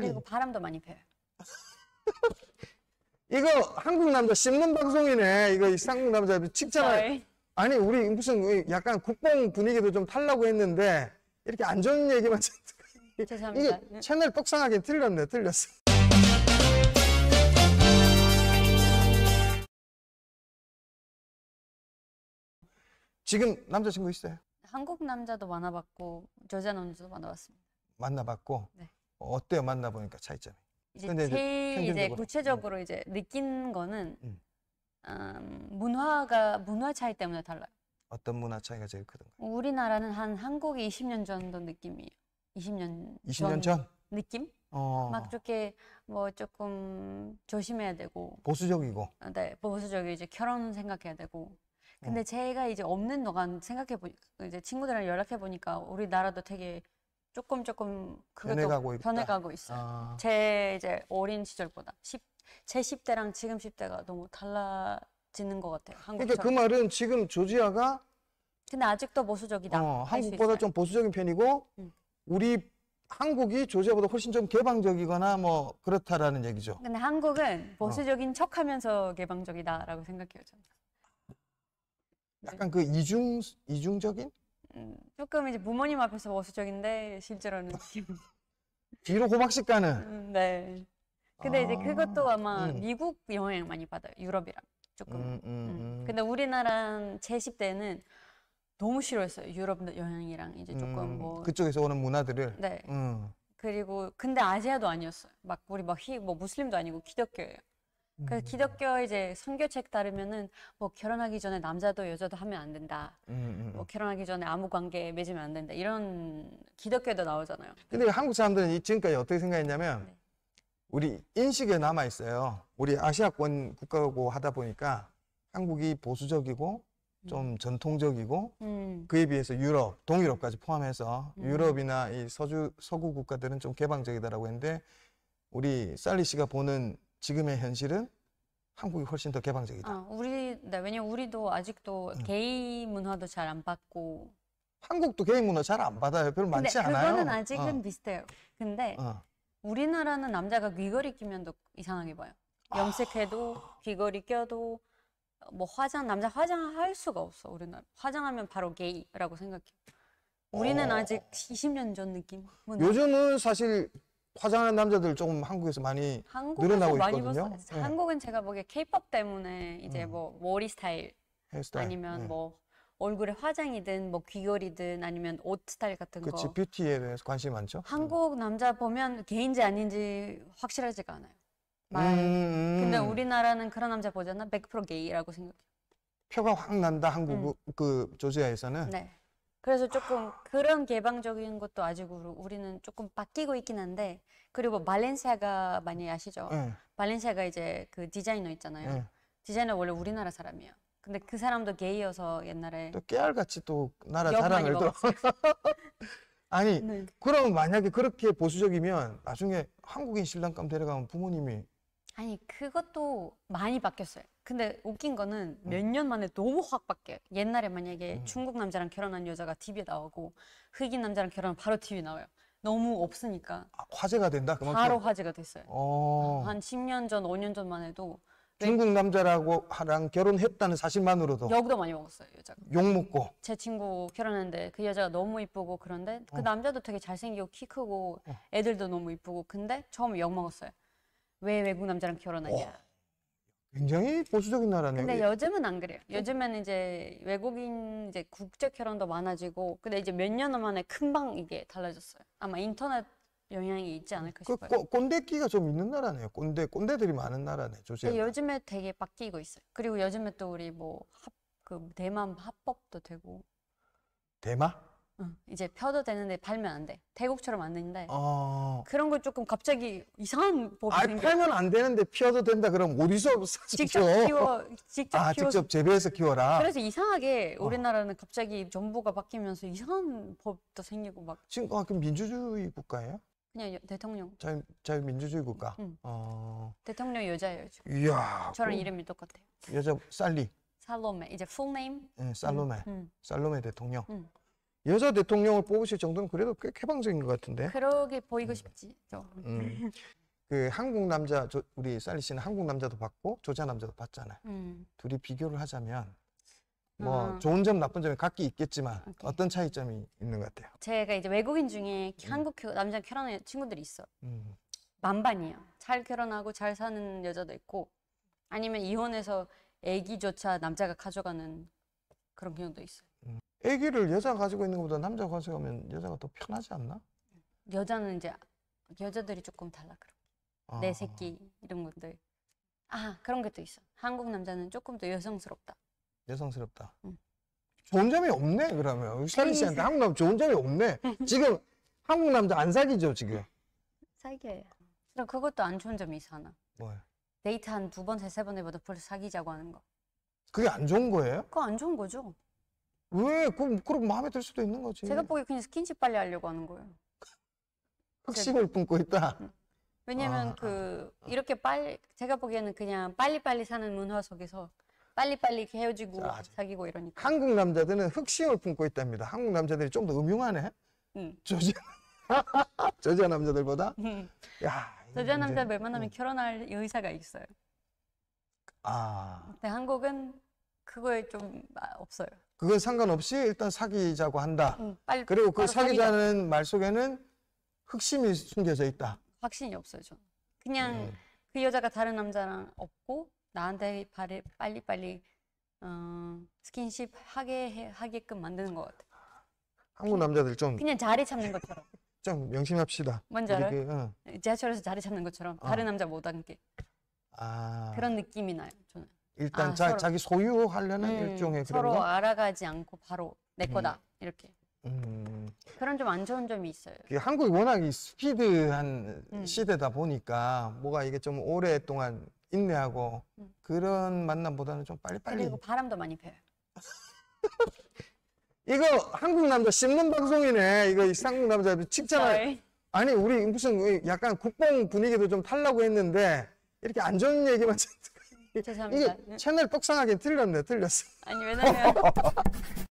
그리고 바람도 많이 펴요. 이거 한국 남자 씹는 방송이네. 이거 한국 남자 칭찬을. 아니 우리 무슨 약간 국뽕 분위기도 좀 탈라고 했는데 이렇게 안 좋은 얘기만 죄송합니다. 이게 네. 채널 떡상하게 틀렸네. 틀렸어. 지금 남자친구 있어요? 한국 남자도 만나봤고 여자 남자도 만나봤습니다. 만나봤고 네. 어때요? 만나 보니까 차이점이. 이제 근데 이제 일 이제, 구체적으로 이제 느낀 거는 음. 음, 문화가 문화 차이 때문에 달라요. 어떤 문화 차이가 제일 크던가 우리나라는 한 한국의 20년 전도 느낌이에요. 20년 20년 전 느낌? 어. 막 좋게 뭐 조금 조심해야 되고 보수적이고. 아, 네, 보수적이 이제 결혼 생각해야 되고. 근데 음. 제가 이제 없는 동안 생각해 보니까 이제 친구들이랑 연락해 보니까 우리나라도 되게 조금 조금 변해가고, 변해가고 있어요. 아. 제 이제 어린 시절보다 10, 제 10대랑 지금 10대가 너무 달라지는 것 같아요. 한국 그러니까 그 말은 지금 조지아가 근데 아직도 보수적이다. 어, 한국보다 좀 보수적인 편이고 음. 우리 한국이 조지아보다 훨씬 좀 개방적이거나 뭐 그렇다라는 얘기죠. 근데 한국은 어. 보수적인 어. 척하면서 개방적이다라고 생각해요 저는. 약간 그 이중 이중적인? 음. 조금 이제 부모님 앞에서 보수적인데 실제로는 뒤로 호박식가는 음, 네. 근데 이제 아, 그것도 아마 음. 미국 영향 많이 받아요. 유럽이랑 조금. 음, 음, 음. 음. 근데 우리나라 제십대는 너무 싫어했어요. 유럽 영향이랑 이제 조금 음, 뭐 그쪽에서 오는 문화들을. 네. 음. 그리고 근데 아시아도 아니었어요. 막 우리 막히뭐 무슬림도 아니고 기독교예요. 그 기독교 이제 선교책 따르면은 뭐 결혼하기 전에 남자도 여자도 하면 안 된다. 음, 음. 음. 뭐 결혼하기 전에 아무 관계 맺으면 안 된다. 이런 기독교에도 나오잖아요. 근데 한국 사람들은 지금까지 어떻게 생각했냐면 네. 우리 인식에 남아 있어요. 우리 아시아권 국가고 하다 보니까 한국이 보수적이고 음. 좀 음. 전통적이고 그에 비해서 유럽, 동유럽까지 포함해서 유럽이나 이 서주 서구 국가들은 좀 개방적이다라고 했는데 우리 살리 씨가 보는 지금의 현실은 한국이 훨씬 더 개방적이다. 아, 우리 네, 왜냐면 우리도 아직도 음. 게이 문화도 잘 안 받고 한국도 개인 문화 잘 안 받아요. 별로 많지 않아요. 그거는 아직은 어. 비슷해요. 근데 어. 우리나라는 남자가 귀걸이 끼면 또 이상하게 봐요. 아. 염색해도 아. 귀걸이 껴도 뭐 화장 남자 화장할 수가 없어. 우리나라 화장하면 바로 게이라고 생각해. 우리는 어. 아직 20년 전 느낌. 문화. 요즘은 사실 화장하는 남자들 조금 한국에서 많이 늘어나고 많이 있거든요. 봤... 네. 예. 한국은 제가 보기에 케이팝 때문에 이제 음. 뭐 머리 스타일, 헤어스타일. 아니면 네. 뭐 얼굴에 화장이든 뭐 귀걸이든 아니면 옷 스타일 같은 그치, 거. 그치 뷰티에 대해서 관심 많죠. 한국 음. 남자 보면 개인지 아닌지 확실하지가 않아요. 말. 음... 음. 근데 우리나라는 그런 남자 보잖아. 100% 게이라고 생각해. 표가 확 난다 한국 음. 그 조지아에서는. 네. 그래서 조금 그런 개방적인 것도 아직으로 우리는 조금 바뀌고 있긴 한데 그리고 발렌시아가 많이 아시죠? 네. 발렌시아가 이제 그 디자이너 있잖아요. 네. 디자이너 원래 우리나라 사람이에요. 근데 그 사람도 게이여서 옛날에 또 깨알같이 또 나라 사랑을 또 아니 네. 그럼 만약에 그렇게 보수적이면 나중에 한국인 신랑감 데려가면 부모님이 아니 그것도 많이 바뀌었어요. 근데 웃긴 거는 음. 몇년 만에 너무 확 바뀌어요. 옛날에 만약에 음. 중국 남자랑 결혼한 여자가 TV에 나오고 흑인 남자랑 결혼하면 바로 TV 나와요. 너무 없으니까 아, 화제가 된다. 그만큼. 바로 화제가 됐어요. 어. 한 10년 전, 5년 전만 해도 중국 남자랑 결혼했다는 사실만으로도 욕도 많이 먹었어요 여자가 욕 먹고 제 친구 결혼했는데 그 여자가 너무 이쁘고 그런데 그 어. 남자도 되게 잘생기고 키 크고 어. 애들도 너무 이쁘고 근데 처음에 욕 먹었어요 왜 외국 남자랑 결혼하냐. 어, 굉장히 보수적인 나라네요. 근데 예. 요즘은 안 그래요. 요즘에는 이제 외국인 이제 국제 결혼도 많아지고, 근데 이제 몇 년 만에 금방 이게 달라졌어요. 아마 인터넷 영향이 있지 않을까 그 싶어요. 꼬, 꼰대끼가 좀 있는 나라네요. 꼰대 꼰대들이 많은 나라네. 조세. 요즘에 되게 바뀌고 있어요. 그리고 요즘에 또 우리 뭐그 대만 합법도 되고 대마? 이제 펴도 되는데 팔면 안 돼. 태국처럼 안 된다. 어. 그런 걸 조금 갑자기 이상한 법이 생 팔면 안 되는데 피워도 된다. 그럼 어디서 사 직접 키워, 직접 아, 키워. 직접 재배해서 키워라. 그래서 이상하게 어. 우리나라는 어. 갑자기 정부가 바뀌면서 이상한 법도 생기고 막. 지금 아 그럼 민주주의 국가예요? 그냥 여, 대통령. 자유 자유민주주의 국가. 응. 어. 대통령 여자예요 지금. 이야. 저랑 그... 이름이 똑같아요. 여자 살리. 살로메 이제 풀네임. 네, 살로메. 음, 음. 살로메 대통령. 음. 여자 대통령을 뽑으실 정도는 그래도 꽤 개방적인 것 같은데. 그러게 보이고 싶지. 좀. 음. 그 한국 남자 조, 우리 쌀리 씨는 한국 남자도 봤고 조자 남자도 봤잖아요. 음. 둘이 비교를 하자면 뭐 어. 좋은 점 나쁜 점이 각기 있겠지만 오케이. 어떤 차이점이 있는 것 같아요? 제가 이제 외국인 중에 음. 한국 남자 결혼한 친구들이 있어. 음. 만반이에요. 잘 결혼하고 잘 사는 여자도 있고 아니면 이혼해서 아기조차 남자가 가져가는 그런 경우도 있어요. 아기를 여자가 가지고 있는 것보다 남자가 가지고 가면 여자가 더 편하지 않나? 여자는 이제 여자들이 조금 달라 그럼 아. 내 새끼 이런 것들 아 그런 것도 있어 한국 남자는 조금 더 여성스럽다 여성스럽다. 응. 좋은 점이 없네 그러면 샤리 음. 씨한테 한국 남자 좋은 점이 없네. 지금 한국 남자 안 사귀죠 지금? 사귀어요 그럼 그것도 안 좋은 점이 있어 하나 뭐야? 데이트 한 두 번, 세, 세 번 해봐도 벌써 사귀자고 하는 거 그게 안 좋은 거예요? 그거 안 좋은 거죠 왜? 그럼, 그럼 마음에 들 수도 있는 거지. 제가 보기에 그냥 스킨십 빨리 하려고 하는 거예요. 흑심을 품고 있다? 왜냐면 아, 그, 아. 이렇게 빨리, 제가 보기에는 그냥 빨리빨리 사는 문화 속에서 빨리빨리 헤어지고 자, 사귀고 이러니까. 한국 남자들은 흑심을 품고 있답니다. 한국 남자들이 좀 더 음흉하네? 응. 조지 저자 남자들보다? 응. 야. 저자 남자 웬만하면 응. 결혼할 의사가 있어요. 아. 근데 한국은 그거에 좀 없어요. 그건 상관없이 일단 사귀자고 한다. 응, 빨리, 그리고 그 사귀자는 사귀자. 말 속에는 흑심이 숨겨져 있다. 확신이 없어요, 저는. 그냥 음. 그 여자가 다른 남자랑 없고 나한테 발을 빨리빨리 어, 스킨십 하게 해, 하게끔 만드는 것 같아. 한국 남자들 좀 그냥 자리 잡는 것처럼. 좀 명심합시다. 먼저 그, 어. 지하철에서 자리 잡는 것처럼 다른 어. 남자 못 앉게. 아. 그런 느낌이 나요, 저는. 일단 아, 자, 자기 소유하려는 음, 일종의 그런 서로 거. 알아가지 않고 바로 내 음. 거다 이렇게 음, 그런 좀 안 좋은 점이 있어요. 한국이 워낙 이 스피드한 음. 시대다 보니까 뭐가 이게 좀 오랫동안 인내하고 음. 그런 만남보다는 좀 빨리빨리. 그리고 바람도 많이 펴요. 이거 한국 남자 씹는 방송이네. 이거 한국 남자 칭찬을 아니 우리 무슨 약간 국뽕 분위기도 좀 탈라고 했는데 이렇게 안 좋은 얘기만. 죄송합니다. 이게 네. 채널 똑상하게 틀렸네, 틀렸어. 아니, 왜냐면